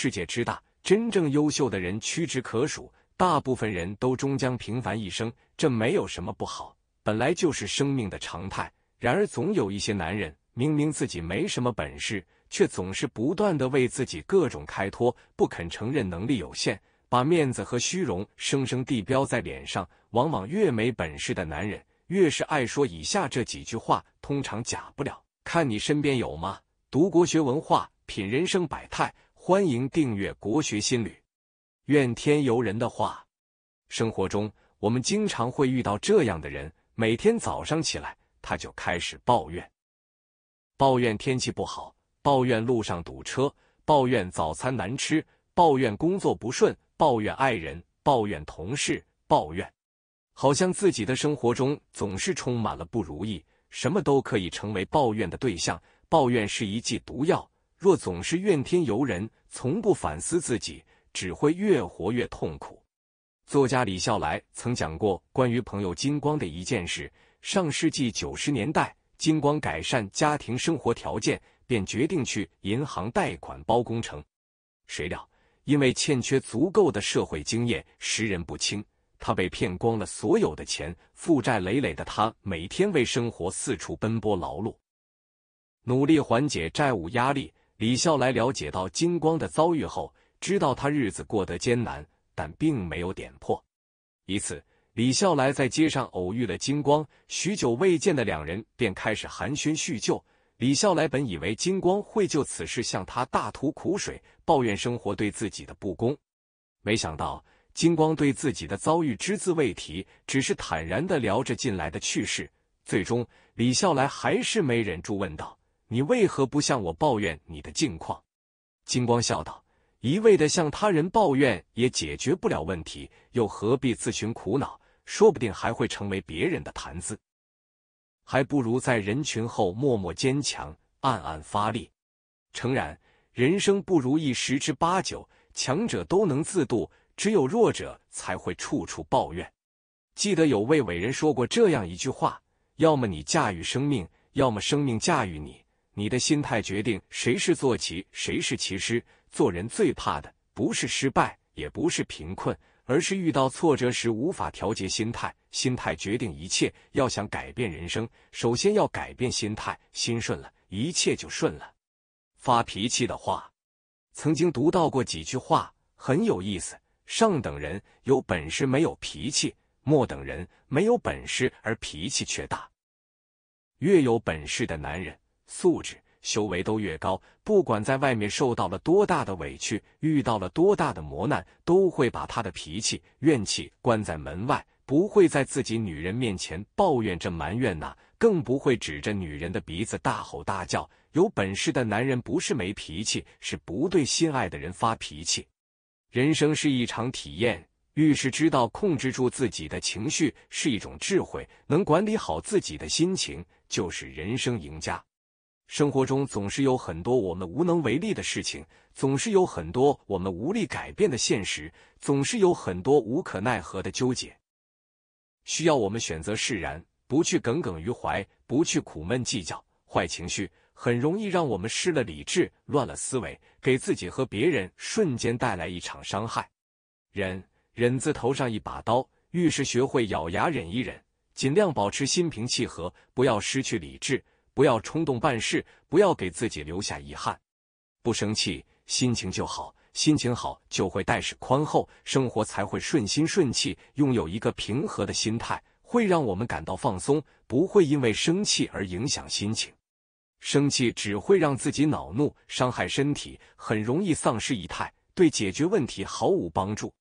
世界之大，真正优秀的人屈指可数，大部分人都终将平凡一生，这没有什么不好，本来就是生命的常态。然而，总有一些男人，明明自己没什么本事，却总是不断的为自己各种开脱，不肯承认能力有限，把面子和虚荣生生地标在脸上。往往越没本事的男人，越是爱说以下这几句话，通常假不了。看你身边有吗？读国学文化，品人生百态。欢迎订阅国学心旅。怨天尤人的话，生活中我们经常会遇到这样的人，每天早上起来他就开始抱怨，抱怨天气不好，抱怨路上堵车，抱怨早餐难吃，抱怨工作不顺，抱怨爱人，抱怨同事，抱怨，好像自己的生活中总是充满了不如意，什么都可以成为抱怨的对象。抱怨是一剂毒药。若总是怨天尤人，从不反思自己，只会越活越痛苦。作家李笑来曾讲过关于朋友金光的一件事：上世纪九十年代，金光改善家庭生活条件，便决定去银行贷款包工程。谁料，因为欠缺足够的社会经验，识人不清，他被骗光了所有的钱，负债累累的他每天为生活四处奔波劳碌，努力缓解债务压力。李笑来了解到金光的遭遇后，知道他日子过得艰难，但并没有点破。一次，李笑来在街上偶遇了金光，许久未见的两人便开始寒暄叙旧。李笑来本以为金光会就此事向他大吐苦水，抱怨生活对自己的不公，没想到金光对自己的遭遇只字未提，只是坦然的聊着近来的趣事。最终，李笑来还是没忍住问道。你为何不向我抱怨你的境况？金光笑道：“一味的向他人抱怨也解决不了问题，又何必自寻苦恼？说不定还会成为别人的谈资，还不如在人群后默默坚强，暗暗发力。诚然，人生不如意十之八九，强者都能自渡，只有弱者才会处处抱怨。记得有位伟人说过这样一句话：要么你驾驭生命，要么生命驾驭你。”你的心态决定谁是坐骑，谁是骑师。做人最怕的不是失败，也不是贫困，而是遇到挫折时无法调节心态。心态决定一切。要想改变人生，首先要改变心态。心顺了，一切就顺了。发脾气的话，曾经读到过几句话，很有意思。上等人有本事没有脾气，末等人没有本事而脾气却大。越有本事的男人。素质、修为都越高，不管在外面受到了多大的委屈，遇到了多大的磨难，都会把他的脾气、怨气关在门外，不会在自己女人面前抱怨这埋怨那，更不会指着女人的鼻子大吼大叫。有本事的男人不是没脾气，是不对心爱的人发脾气。人生是一场体验，遇事知道控制住自己的情绪是一种智慧，能管理好自己的心情就是人生赢家。生活中总是有很多我们无能为力的事情，总是有很多我们无力改变的现实，总是有很多无可奈何的纠结，需要我们选择释然，不去耿耿于怀，不去苦闷计较。坏情绪很容易让我们失了理智，乱了思维，给自己和别人瞬间带来一场伤害。忍，忍字头上一把刀，遇事学会咬牙忍一忍，尽量保持心平气和，不要失去理智。不要冲动办事，不要给自己留下遗憾。不生气，心情就好；心情好，就会待事宽厚，生活才会顺心顺气。拥有一个平和的心态，会让我们感到放松，不会因为生气而影响心情。生气只会让自己恼怒，伤害身体，很容易丧失仪态，对解决问题毫无帮助。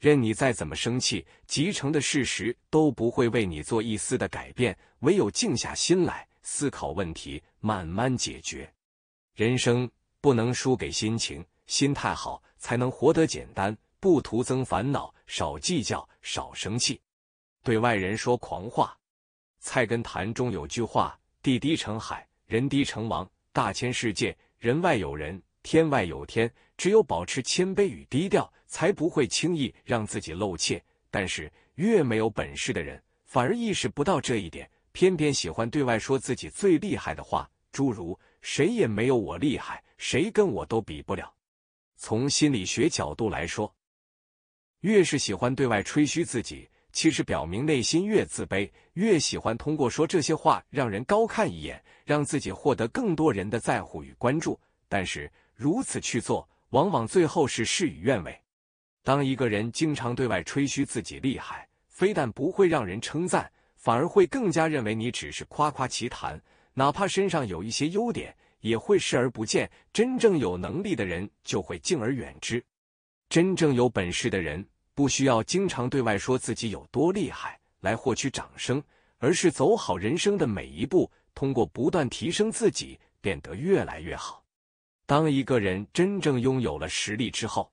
任你再怎么生气，集成的事实都不会为你做一丝的改变。唯有静下心来。思考问题，慢慢解决。人生不能输给心情，心态好才能活得简单，不徒增烦恼，少计较，少生气。对外人说狂话。菜根谭中有句话：“地低成海，人低成王。”大千世界，人外有人，天外有天。只有保持谦卑与低调，才不会轻易让自己露怯。但是，越没有本事的人，反而意识不到这一点。偏偏喜欢对外说自己最厉害的话，诸如“谁也没有我厉害，谁跟我都比不了”。从心理学角度来说，越是喜欢对外吹嘘自己，其实表明内心越自卑，越喜欢通过说这些话让人高看一眼，让自己获得更多人的在乎与关注。但是如此去做，往往最后是事与愿违。当一个人经常对外吹嘘自己厉害，非但不会让人称赞。反而会更加认为你只是夸夸其谈，哪怕身上有一些优点，也会视而不见。真正有能力的人就会敬而远之。真正有本事的人，不需要经常对外说自己有多厉害来获取掌声，而是走好人生的每一步，通过不断提升自己，变得越来越好。当一个人真正拥有了实力之后，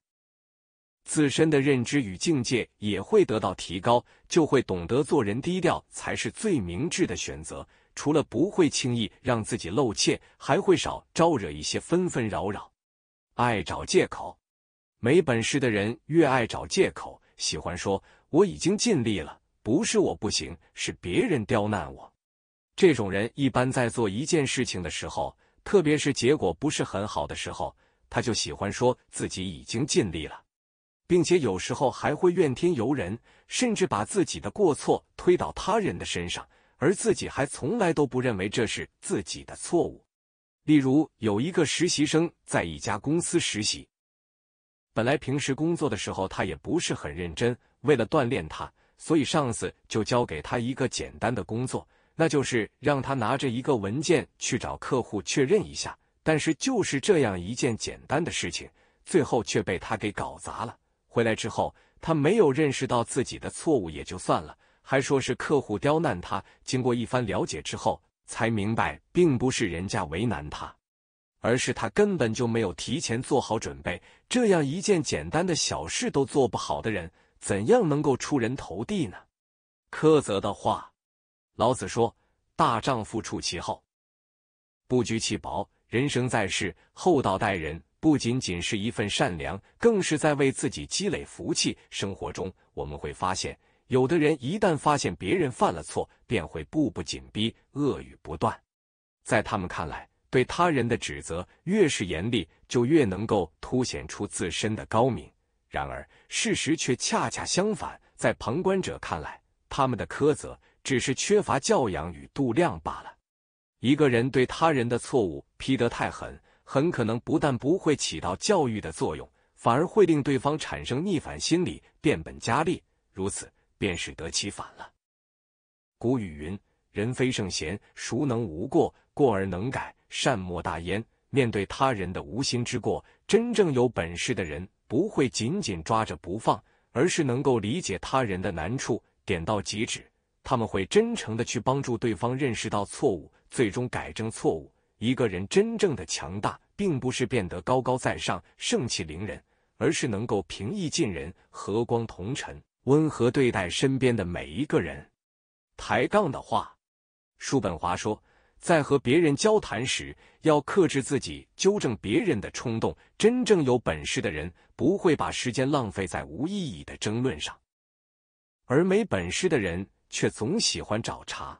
自身的认知与境界也会得到提高，就会懂得做人低调才是最明智的选择。除了不会轻易让自己露怯，还会少招惹一些纷纷扰扰。爱找借口，没本事的人越爱找借口，喜欢说我已经尽力了，不是我不行，是别人刁难我。这种人一般在做一件事情的时候，特别是结果不是很好的时候，他就喜欢说自己已经尽力了。并且有时候还会怨天尤人，甚至把自己的过错推到他人的身上，而自己还从来都不认为这是自己的错误。例如，有一个实习生在一家公司实习，本来平时工作的时候他也不是很认真，为了锻炼他，所以上司就交给他一个简单的工作，那就是让他拿着一个文件去找客户确认一下。但是就是这样一件简单的事情，最后却被他给搞砸了。回来之后，他没有认识到自己的错误也就算了，还说是客户刁难他。经过一番了解之后，才明白并不是人家为难他，而是他根本就没有提前做好准备。这样一件简单的小事都做不好的人，怎样能够出人头地呢？苛责的话，老子说：“大丈夫处其厚，不居其薄。人生在世，厚道待人。”不仅仅是一份善良，更是在为自己积累福气。生活中，我们会发现，有的人一旦发现别人犯了错，便会步步紧逼，恶语不断。在他们看来，对他人的指责越是严厉，就越能够凸显出自身的高明。然而，事实却恰恰相反，在旁观者看来，他们的苛责只是缺乏教养与度量罢了。一个人对他人的错误批得太狠。很可能不但不会起到教育的作用，反而会令对方产生逆反心理，变本加厉，如此便适得其反了。古语云：“人非圣贤，孰能无过？过而能改，善莫大焉。”面对他人的无心之过，真正有本事的人不会紧紧抓着不放，而是能够理解他人的难处，点到即止。他们会真诚的去帮助对方认识到错误，最终改正错误。一个人真正的强大，并不是变得高高在上、盛气凌人，而是能够平易近人、和光同尘，温和对待身边的每一个人。抬杠的话，叔本华说，在和别人交谈时，要克制自己纠正别人的冲动。真正有本事的人，不会把时间浪费在无意义的争论上，而没本事的人，却总喜欢找茬。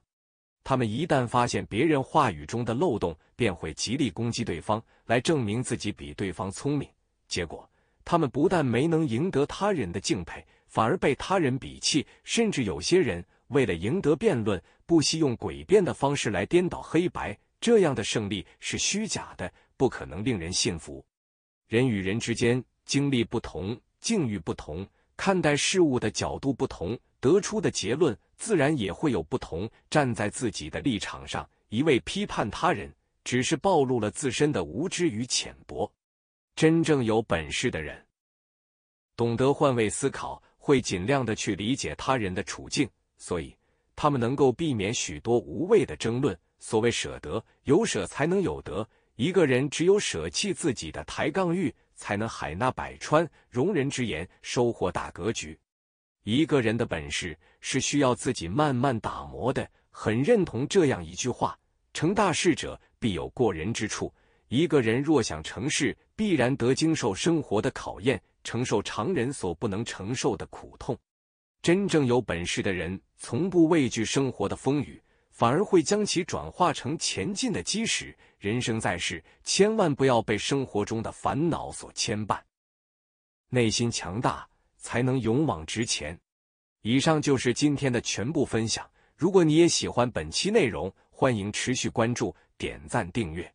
他们一旦发现别人话语中的漏洞，便会极力攻击对方，来证明自己比对方聪明。结果，他们不但没能赢得他人的敬佩，反而被他人鄙弃。甚至有些人为了赢得辩论，不惜用诡辩的方式来颠倒黑白。这样的胜利是虚假的，不可能令人信服。人与人之间经历不同，境遇不同，看待事物的角度不同。得出的结论自然也会有不同。站在自己的立场上一味批判他人，只是暴露了自身的无知与浅薄。真正有本事的人，懂得换位思考，会尽量的去理解他人的处境，所以他们能够避免许多无谓的争论。所谓舍得，有舍才能有得。一个人只有舍弃自己的抬杠欲，才能海纳百川，容人之言，收获大格局。一个人的本事是需要自己慢慢打磨的，很认同这样一句话：成大事者必有过人之处。一个人若想成事，必然得经受生活的考验，承受常人所不能承受的苦痛。真正有本事的人，从不畏惧生活的风雨，反而会将其转化成前进的基石。人生在世，千万不要被生活中的烦恼所牵绊，内心强大。才能勇往直前。以上就是今天的全部分享。如果你也喜欢本期内容，欢迎持续关注、点赞、订阅。